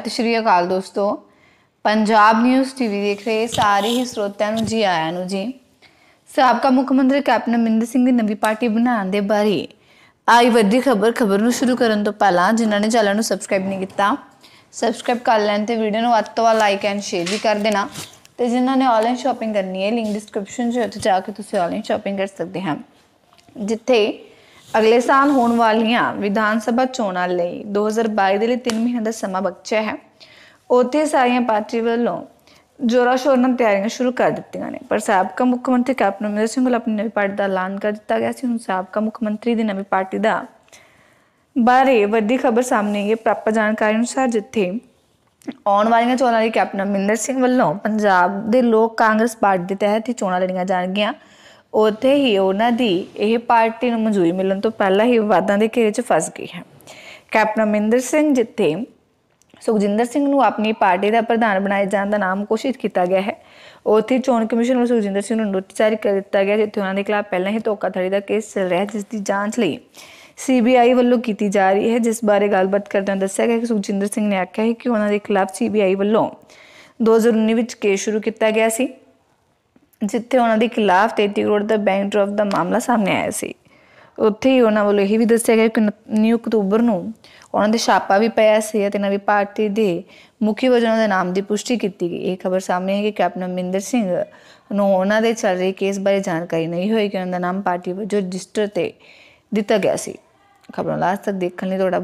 ਸਤਿ ਸ਼੍ਰੀ ਅਕਾਲ ਦੋਸਤੋ Punjab news TV ਦੇਖ ਰਹੇ ਸਾਰੇ ਹੀ ਸਰੋਤਿਆਂ ਨੂੰ ਜੀ ਆਇਆਂ ਨੂੰ ਜੀ ਸਾਬਕਾ ਮੁੱਖ ਮੰਤਰੀ ਕੈਪਟਨ ਅਮਰਿੰਦਰ ਸਿੰਘ ਦੀ ਨਵੀਂ ਪਾਰਟੀ ਬਣਾਉਣ ਦੇ ਬਾਰੇ ਆਈ ਵੱਡੀ ਖਬਰ ਖਬਰ ਨੂੰ ਸ਼ੁਰੂ ਕਰਨ ਤੋਂ ਪਹਿਲਾਂ ਜਿਨ੍ਹਾਂ ਨੇ ਚੈਨਲ ਨੂੰ ਸਬਸਕ੍ਰਾਈਬ ਨਹੀਂ ਕੀਤਾ ਸਬਸਕ੍ਰਾਈਬ ਕਰ ਲੈਣ ਤੇ ਵੀਡੀਓ ਨੂੰ ਵੱਧ ਤੋਂ ਵੱਧ ਲਾਈਕ ਐਂਡ ਸ਼ੇਅਰ ਵੀ ਕਰ ਦੇਣਾ ਤੇ ਜਿਨ੍ਹਾਂ ਨੇ ਆਨਲਾਈਨ ਸ਼ਾਪਿੰਗ ਕਰਨੀ ਹੈ ਲਿੰਕ ਡਿਸਕ੍ਰਿਪਸ਼ਨ 'ਚ ਉੱਥੇ ਜਾ ਕੇ ਤੁਸੀਂ ਆਨਲਾਈਨ ਸ਼ਾਪਿੰਗ ਕਰ ਸਕਦੇ ਹਾਂ ਜਿੱਥੇ ਅਗਲੇ ਸਾਲ ਹੋਣ ਵਾਲੀਆਂ ਵਿਧਾਨ ਸਭਾ ਚੋਣਾਂ ਲਈ 2022 ਦੇ ਲਈ 3 ਮਹੀਨੇ ਦਾ ਸਮਾਂ ਬਚਿਆ ਹੈ ਉੱਥੇ ਸਾਰੀਆਂ ਪਾਰਟੀ ਵੱਲੋਂ ਜੋਰਾ ਸ਼ੋਰ ਨਾਲ ਤਿਆਰੀਆਂ ਸ਼ੁਰੂ ਕਰ ਦਿੱਤੀਆਂ ਨੇ ਪਰ ਸਾਬਕਾ ਮੁੱਖ ਮੰਤਰੀ ਕੈਪਟਨ ਅਮਰਿੰਦਰ ਸਿੰਘ ਵੱਲੋਂ ਆਪਣੀ ਨਵੀਂ ਪਾਰਟੀ ਦਾ ਐਲਾਨ ਕਰ ਦਿੱਤਾ ਗਿਆ ਸੀ ਹੁਣ ਸਾਬਕਾ ਮੁੱਖ ਮੰਤਰੀ ਦੀ ਨਵੀਂ ਪਾਰਟੀ ਦਾ ਬਾਰੇ ਵੱਡੀ ਖਬਰ ਸਾਹਮਣੇ ਹੈ ਪ੍ਰਾਪਤ ਜਾਣਕਾਰੀ ਅਨੁਸਾਰ ਜਿੱਥੇ ਆਉਣ ਵਾਲੀਆਂ ਚੋਣਾਂ ਲਈ ਕੈਪਟਨ ਅਮਰਿੰਦਰ ਸਿੰਘ ਵੱਲੋਂ ਪੰਜਾਬ ਦੇ ਲੋਕ ਕਾਂਗਰਸ ਪਾਰਟੀ ਦੇ ਤਹਿਤ ਹੀ ਚੋਣਾਂ ਲੜੀਆਂ ਜਾਣਗੀਆਂ ਉੱਥੇ ਹੀ ਉਹਨਾਂ ਦੀ ਇਹ ਪਾਰਟੀ ਨੂੰ ਮਨਜ਼ੂਰੀ ਮਿਲਣ ਤੋਂ ਪਹਿਲਾਂ ਹੀ ਵਿਵਾਦਾਂ ਦੇ ਘੇਰੇ 'ਚ ਫਸ ਗਈ ਹੈ ਕੈਪਟਨ ਅਮਿੰਦਰ ਸਿੰਘ ਜਿੱਥੇ ਸੁਖਜਿੰਦਰ ਸਿੰਘ ਨੂੰ ਆਪਣੀ ਪਾਰਟੀ ਦਾ ਪ੍ਰਧਾਨ ਬਣਾਏ ਜਾਣ ਦਾ ਨਾਮ ਕੋਸ਼ਿਸ਼ ਕੀਤਾ ਗਿਆ ਹੈ ਉੱਥੇ ਚੋਣ ਕਮਿਸ਼ਨ ਨੂੰ ਸੁਖਜਿੰਦਰ ਸਿੰਘ ਨੂੰ ਨੋਟਿਸ ਜਾਰੀ ਕਰ ਦਿੱਤਾ ਗਿਆ ਜਿੱਥੇ ਉਹਨਾਂ ਦੇ ਖਿਲਾਫ ਪਹਿਲਾਂ ਹੀ ਧੋਖਾਧੜੀ ਦਾ ਕੇਸ ਚੱਲ ਰਿਹਾ ਜਿਸ ਦੀ ਜਾਂਚ ਲਈ ਸੀਬੀਆਈ ਵੱਲੋਂ ਕੀਤੀ ਜਾ ਰਹੀ ਹੈ ਜਿਸ ਬਾਰੇ ਗੱਲਬਾਤ ਕਰਦਿਆਂ ਦੱਸਿਆ ਗਿਆ ਕਿ ਸੁਖਜਿੰਦਰ ਸਿੰਘ ਨੇ ਆਖਿਆ ਹੈ ਕਿ ਉਹਨਾਂ ਦੇ ਖਿਲਾਫ ਸੀਬੀਆਈ ਵੱਲੋਂ 2019 ਵਿੱਚ ਕੇਸ ਸ਼ੁਰੂ ਕੀਤਾ ਗਿਆ ਸੀ ਜਿੱਥੇ ਉਹਨਾਂ ਦੇ ਖਿਲਾਫ 33 ਕਰੋੜ ਦਾ ਬੈਂਕ ਡਰਾਫਟ ਦਾ ਮਾਮਲਾ ਸਾਹਮਣੇ ਆਇਆ ਸੀ ਉੱਥੇ ਹੀ ਉਹਨਾਂ ਵੱਲੋਂ ਇਹ ਵੀ ਦੱਸਿਆ ਗਿਆ ਕਿ 9 ਅਕਤੂਬਰ ਨੂੰ ਉਹਨਾਂ ਦੇ ਛਾਪਾ ਵੀ ਪਿਆ ਸੀ ਤੇ ਨਵੀਂ ਪਾਰਟੀ ਦੇ ਮੁਖੀ ਵਜੋਂ ਦੇ ਨਾਮ ਦੀ ਪੁਸ਼ਟੀ ਕੀਤੀ ਗਈ ਇਹ ਖਬਰ ਸਾਹਮਣੇ ਹੈ ਕਿ ਕੈਪਟਨ ਅਮਿੰਦਰ ਸਿੰਘ ਨੂੰ ਉਹਨਾਂ ਦੇ ਚੱਲ ਰਹੇ ਕੇਸ ਬਾਰੇ ਜਾਣਕਾਰੀ ਨਹੀਂ ਹੋਈ ਕਿ ਉਹਨਾਂ ਦਾ ਨਾਮ ਪਾਰਟੀ ਵਜੋਂ ਰਜਿਸਟਰ ਤੇ ਦਿੱਤਾ ਗਿਆ ਸੀ ਖਬਰਾਂ ਲਾਸਟ ਤੱਕ ਦੇਖਣ ਲਈ ਤੁਹਾਡਾ